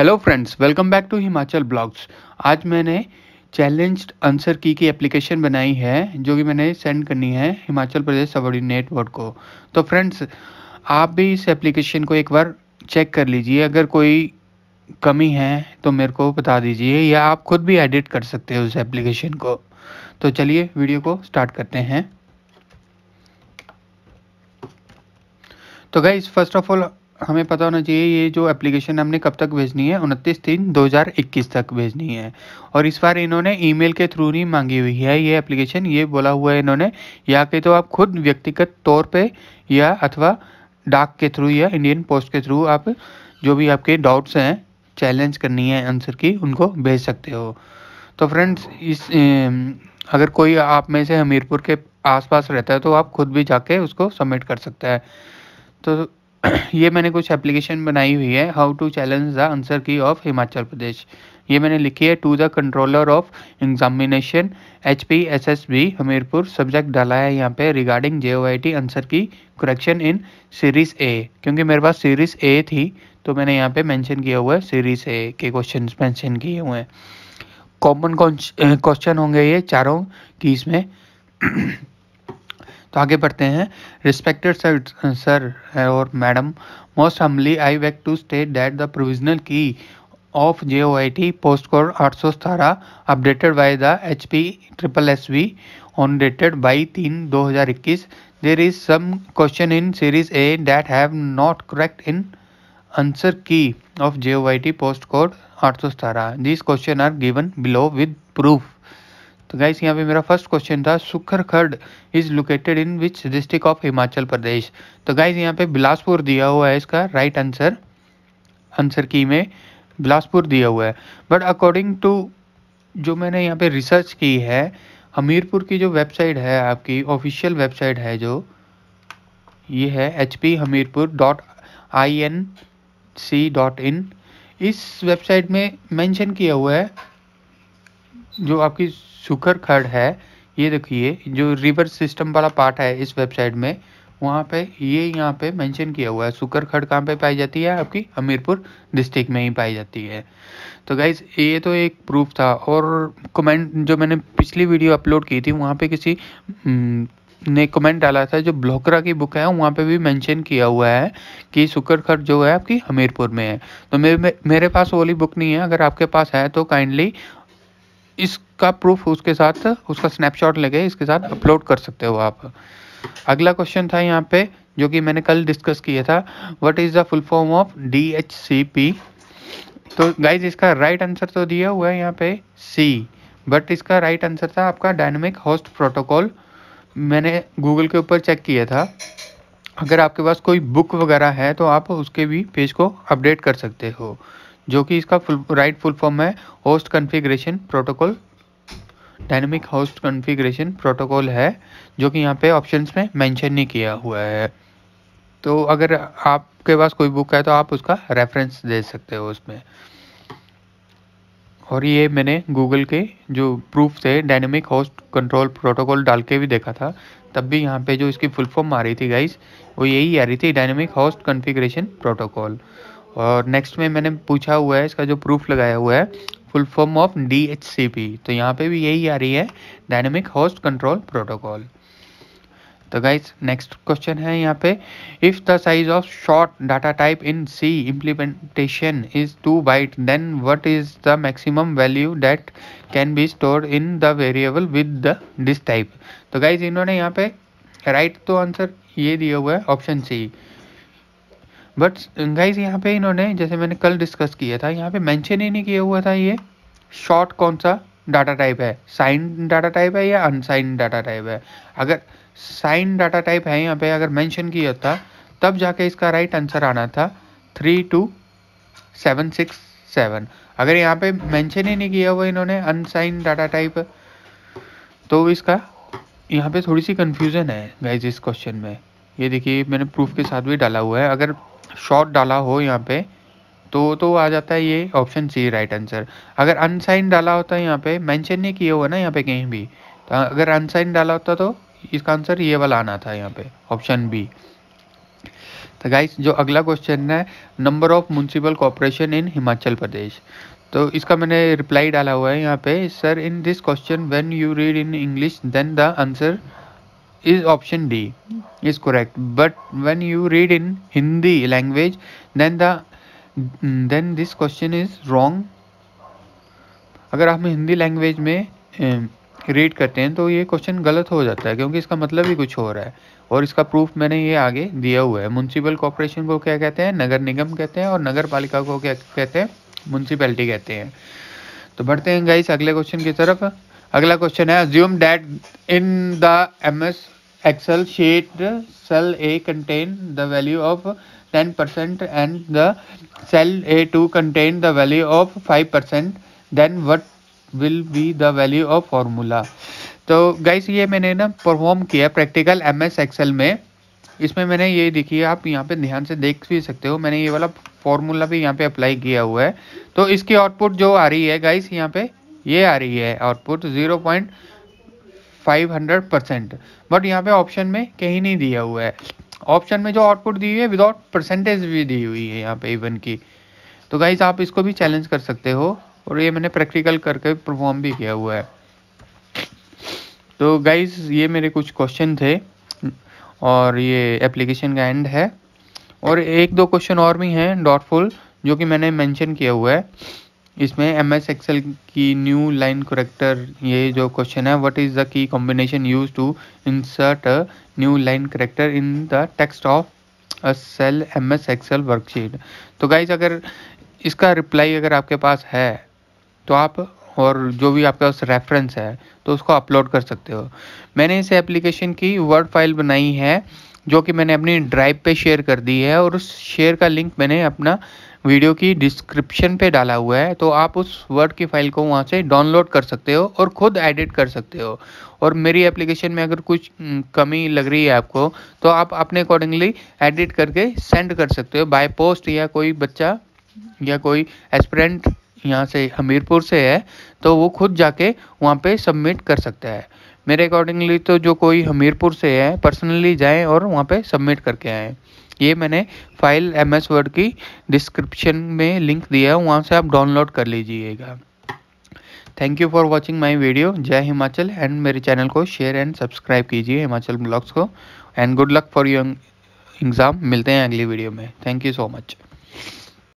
hello friends welcome back to Himachal blogs आज मैंने challenged answer की की एप्लीकेशन बनाई है जो कि मैंने सेंड करनी है हिमाचल प्रदेश सबॉर्डिनेट बोर्ड को तो फ्रेंड्स आप भी इस एप्लीकेशन को एक बार चेक कर लीजिए अगर कोई कमी है तो मेरे को बता दीजिए या आप खुद भी एडिट कर सकते हो उस एप्लीकेशन को तो चलिए वीडियो को स्टार्ट करते हैं तो गई फर्स्ट ऑफ ऑल हमें पता होना चाहिए ये जो एप्लीकेशन हमने कब तक भेजनी है उनतीस तीन इक्कीस तक भेजनी है और इस बार इन्होंने ईमेल के थ्रू नहीं मांगी हुई है ये एप्लीकेशन ये बोला हुआ है इन्होंने या कि तो आप खुद व्यक्तिगत तौर पे या अथवा डाक के थ्रू या इंडियन पोस्ट के थ्रू आप जो भी आपके डाउट्स हैं चैलेंज करनी है आंसर की उनको भेज सकते हो तो फ्रेंड्स इस अगर कोई आप में से हमीरपुर के आसपास रहता है तो आप खुद भी जाके उसको सबमिट कर सकते हैं तो ये मैंने कुछ एप्लीकेशन बनाई हुई है how to challenge the answer key of Himachal Pradesh ये मैंने लिखी है to the controller of examination H P S S B Hamirpur subject डाला है यहाँ पे regarding J O I T answer key correction in series A क्योंकि मेरे पास सीरीज़ ए थी तो मैंने यहाँ पे मेंशन किया हुआ है सीरीज़ ए के क्वेश्चन मेंशन किए हुए हैं कॉमन क्वेश्चन होंगे ये चारों की इसमें तो आगे बढ़ते हैं रिस्पेक्टेड सर सर और madam most humbly I beg to state that the provisional key of J O I T post code आठ सौ सतारह updated by the H P triple S B on dated by तीन दो हज़ार इक्कीस there is some question in series A that have not correct in answer key of J O I T post code आठ सौ सतारह this question are given below with proof तो guys यहाँ पे मेरा फर्स्ट क्वेश्चन था Sukhar Khad is located in which district of Himachal Pradesh तो guys यहाँ पे बिलासपुर दिया हुआ है इसका राइट आंसर आंसर की में बिलासपुर दिया हुआ है बट अकॉर्डिंग टू जो मैंने यहाँ पे रिसर्च की है हमीरपुर की जो वेबसाइट है आपकी ऑफिशियल वेबसाइट है जो ये है H P Hamirpur dot I N C dot in इस वेबसाइट में मेंशन किया हुआ है जो आपकी सुखर खड़ है ये देखिए जो रिवर सिस्टम वाला पार्ट है इस वेबसाइट में वहाँ पे ये यहाँ पे मेंशन किया हुआ है सुकर खड़ कहाँ पे पाई जाती है आपकी हमीरपुर डिस्ट्रिक्ट में ही पाई जाती है तो गाइज ये तो एक प्रूफ था और कमेंट जो मैंने पिछली वीडियो अपलोड की थी वहाँ पे किसी हम्म, ने कमेंट डाला था जो ब्लॉकरा की बुक है वहाँ पे भी मेंशन किया हुआ है कि खड़ जो है आपकी हमीरपुर में है तो मेरे मेरे पास वो वाली बुक नहीं है अगर आपके पास है तो काइंडली इसका प्रूफ उसके साथ उसका स्नैपशॉट लगे इसके साथ अपलोड कर सकते हो आप अगला क्वेश्चन था यहाँ पे जो कि मैंने कल डिस्कस किया था what is the full form of D H C P तो गाइज इसका राइट आंसर तो दिया हुआ है यहाँ पे सी बट इसका राइट आंसर था आपका डायनमिक होस्ट प्रोटोकॉल मैंने गूगल के ऊपर चेक किया था अगर आपके पास कोई बुक वगैरह है तो आप उसके भी पेज को अपडेट कर सकते हो जो कि इसका फुल राइट फुल फॉर्म है host configuration protocol dynamic host configuration protocol है जो कि यहाँ पे ऑप्शंस में मेंशन नहीं किया हुआ है तो अगर आपके पास कोई बुक है तो आप उसका रेफरेंस दे सकते हो उसमें और ये मैंने गूगल के जो प्रूफ थे डायनेमिक होस्ट कंट्रोल प्रोटोकॉल डाल के भी देखा था तब भी यहाँ पे जो इसकी फुल फॉर्म आ रही थी गाइस वो यही आ रही थी डायनेमिक होस्ट कन्फिग्रेशन प्रोटोकॉल और नेक्स्ट में मैंने पूछा हुआ है इसका जो प्रूफ लगाया हुआ है full form of D H C P तो यहाँ पे भी यही आ रही है डायनेमिक होस्ट कंट्रोल प्रोटोकॉल तो गाइज नेक्स्ट क्वेश्चन है यहाँ पे if the size of short data type in C implementation is two byte then what is the maximum value that can be store in the variable with the this type तो guys इन्होंने यहाँ पे right right तो answer ये दिया हुआ है option C but guys यहाँ पे इन्होंने जैसे मैंने कल डिस्कस किया था यहाँ पे मेंशन ही नहीं किया हुआ था ये शॉर्ट कौन सा डाटा टाइप है साइन डाटा टाइप है या अनसाइन डाटा टाइप है अगर साइन डाटा टाइप है यहाँ पे अगर मेंशन किया था तब जाके इसका राइट आंसर आना था three two seven six seven अगर यहाँ पे मेंशन ही नहीं किया हुआ इन्होंने अनसाइन डाटा टाइप तो इसका यहाँ पे थोड़ी सी कन्फ्यूज़न है गाइज इस क्वेश्चन में ये देखिए मैंने प्रूफ के साथ भी डाला हुआ है अगर शॉट डाला हो यहाँ पे तो तो आ जाता है ये ऑप्शन सी राइट आंसर अगर अनसाइन डाला होता है यहाँ पे मेंशन नहीं किया हुआ ना यहाँ पे कहीं भी तो अगर अनसाइन डाला होता तो इसका आंसर ये वाला आना था यहाँ पे ऑप्शन बी तो गाइस जो अगला क्वेश्चन है number of municipal corporation in Himachal Pradesh तो इसका मैंने रिप्लाई डाला हुआ है यहाँ पे sir in this question when you read in English then the answer is option D is correct but when you read in Hindi language then the mm, then this question is wrong अगर आप Hindi language में read करते हैं तो ये question गलत हो जाता है क्योंकि इसका मतलब ही कुछ हो रहा है और इसका प्रूफ मैंने ये आगे दिया हुआ है म्यूनसिपल कॉरपोरेशन को क्या कहते हैं नगर निगम कहते हैं और नगर पालिका को क्या कहते हैं म्यूनसिपैलिटी कहते हैं तो बढ़ते हैं गाइस अगले क्वेश्चन की तरफ अगला क्वेश्चन है assume that in the M S Excel sheet cell A contain the value of ten percent and the cell A two contain the value of five percent then what will be the value of formula तो guys ये मैंने ना perform किया practical M S axle में इसमें मैंने ये देखिए आप यहाँ पे ध्यान से देख भी सकते हो मैंने ये वाला फॉर्मूला भी यहाँ पे अप्लाई किया हुआ है तो इसकी आउटपुट जो आ रही है गाइस यहाँ पे ये आ रही है output zero point five hundred percent but यहाँ पे ऑप्शन में कहीं नहीं दिया हुआ है ऑप्शन में जो आउटपुट दी हुई है विदाउट परसेंटेज भी दी हुई है यहाँ पे इवन की तो गाइज आप इसको भी चैलेंज कर सकते हो और ये मैंने प्रैक्टिकल करके परफॉर्म भी किया हुआ है तो गाइज ये मेरे कुछ क्वेश्चन थे और ये एप्लीकेशन का एंड है और एक दो क्वेश्चन और भी हैं डॉटफुल जो कि मैंने मेंशन किया हुआ है इसमें एम एस एक्सेल की न्यू लाइन करेक्टर ये जो क्वेश्चन है what is the key combination use to insert a new line character in the text of a cell M S Excel worksheet तो गाइज अगर इसका रिप्लाई अगर आपके पास है तो आप और जो भी आपके पास रेफरेंस है तो उसको अपलोड कर सकते हो मैंने इस एप्लीकेशन की वर्ड फाइल बनाई है जो कि मैंने अपनी ड्राइव पे शेयर कर दी है और उस शेयर का लिंक मैंने अपना वीडियो की डिस्क्रिप्शन पे डाला हुआ है तो आप उस वर्ड की फ़ाइल को वहाँ से डाउनलोड कर सकते हो और ख़ुद एडिट कर सकते हो और मेरी एप्लीकेशन में अगर कुछ कमी लग रही है आपको तो आप अपने अकॉर्डिंगली एडिट करके सेंड कर सकते हो बाय पोस्ट या कोई बच्चा या कोई एस्परेंट यहाँ से हमीरपुर से है तो वो खुद जाके वहाँ पे सबमिट कर सकता है मेरे अकॉर्डिंगली तो जो कोई हमीरपुर से है पर्सनली जाएं और वहाँ पे सबमिट करके आएँ ये मैंने फाइल एम एस वर्ड की डिस्क्रिप्शन में लिंक दिया है वहाँ से आप डाउनलोड कर लीजिएगा thank you for watching my video Jai Himachal and मेरे चैनल को शेयर एंड सब्सक्राइब कीजिए हिमाचल ब्लॉग्स को and good luck for your exam मिलते हैं अगली वीडियो में थैंक यू सो मच